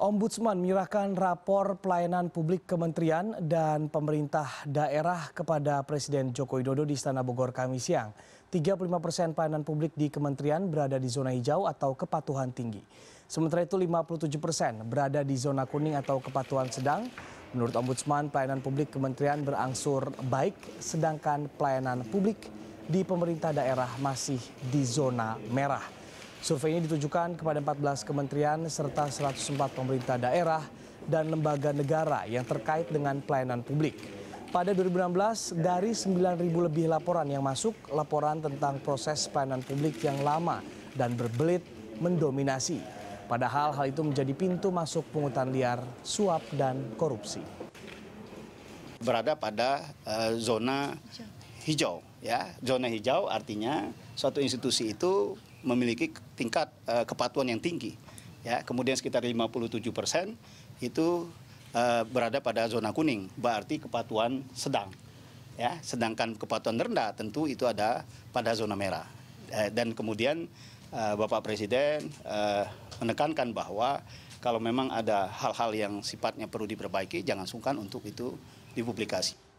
Ombudsman menyerahkan rapor pelayanan publik kementerian dan pemerintah daerah kepada Presiden Joko Widodo di Istana Bogor kami siang. 35 persen pelayanan publik di kementerian berada di zona hijau atau kepatuhan tinggi. Sementara itu 57 persen berada di zona kuning atau kepatuhan sedang. Menurut Ombudsman, pelayanan publik kementerian berangsur baik, sedangkan pelayanan publik di pemerintah daerah masih di zona merah. Survei ini ditujukan kepada 14 kementerian serta 104 pemerintah daerah dan lembaga negara yang terkait dengan pelayanan publik. Pada 2016, dari 9.000 lebih laporan yang masuk, laporan tentang proses pelayanan publik yang lama dan berbelit mendominasi. Padahal hal itu menjadi pintu masuk pungutan liar, suap, dan korupsi. Berada pada uh, zona hijau ya zona hijau artinya suatu institusi itu memiliki tingkat uh, kepatuhan yang tinggi ya kemudian sekitar 57 persen itu uh, berada pada zona kuning berarti kepatuhan sedang ya sedangkan kepatuhan rendah tentu itu ada pada zona merah eh, dan kemudian uh, Bapak Presiden uh, menekankan bahwa kalau memang ada hal-hal yang sifatnya perlu diperbaiki jangan sungkan untuk itu dipublikasi